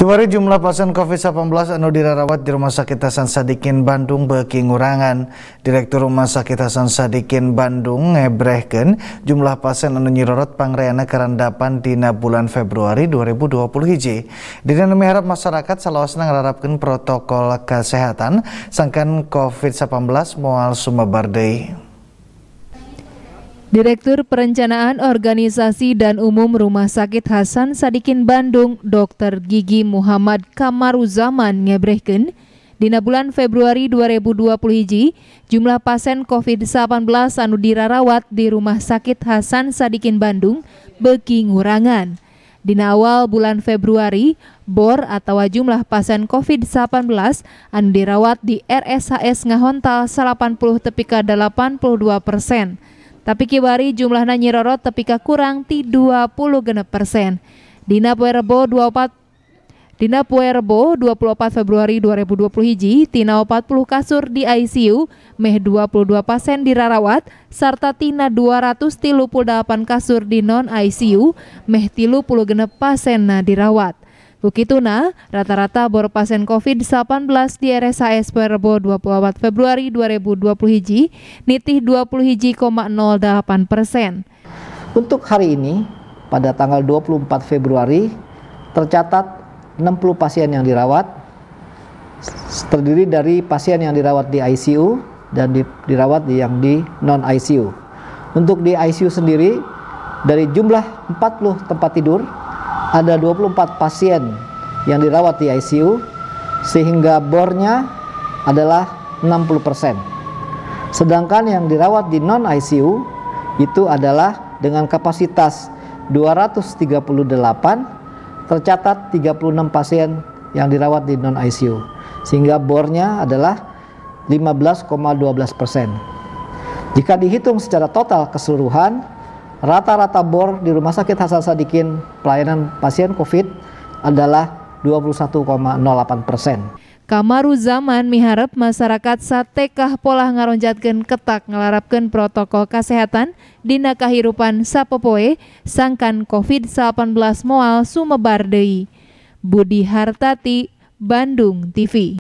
Timari jumlah pasien COVID-19 anu dirawat di Rumah Sakit Hasan Sadikin Bandung beki ngurangan. Direktur Rumah Sakit Hasan Sadikin Bandung ngebrehken jumlah pasien anu nyirorot pangreana karandapan dina bulan Februari 2020 hiji. Dina nemi harap masyarakat salawasna ngararapkeun protokol kesehatan sangkan COVID-19 mual sumebar deui. Direktur Perencanaan Organisasi dan Umum Rumah Sakit Hasan Sadikin Bandung, Dr. Gigi Muhammad Kamaruzaman ngebrehken, Dina bulan Februari 2020 hiji, jumlah pasien COVID-19 anu dirawat di Rumah Sakit Hasan Sadikin Bandung beki ngurangan. Dina awal bulan Februari, bor atau jumlah pasien COVID-19 anu dirawat di RSHS Ngahontal 80 tepika 82 persen. Tapi kibari nanyi rorot tepika kurang ti 20 genep persen. Dina Puerbo 24 Dina Puerbo 24 Februari 2020 hiji, tina 40 kasur di ICU, meh 22 pasien dirawat, serta tina 238 kasur di non-ICU, meh 30 genep pasien dirawat. Bukituna, rata-rata bor pasien COVID-19 di RSAS Perbo Rebo 24 Februari 2020 hiji, nitih 20 hiji 08 persen. Untuk hari ini, pada tanggal 24 Februari, tercatat 60 pasien yang dirawat, terdiri dari pasien yang dirawat di ICU dan dirawat yang di non-ICU. Untuk di ICU sendiri, dari jumlah 40 tempat tidur, ada 24 pasien yang dirawat di ICU sehingga bornya adalah 60%. Sedangkan yang dirawat di non ICU itu adalah dengan kapasitas 238 tercatat 36 pasien yang dirawat di non ICU sehingga bornya adalah 15,12%. Jika dihitung secara total keseluruhan Rata-rata bor di rumah sakit Hasan Sadikin pelayanan pasien COVID adalah 21,08 persen. Kamaru zaman miharap masyarakat satekah pola ngaronjatkan ketak ngelarapkan protokol kesehatan di nakahirupan sapopoe sangkan COVID-19 moal sumebar deui. Budi Hartati, Bandung TV.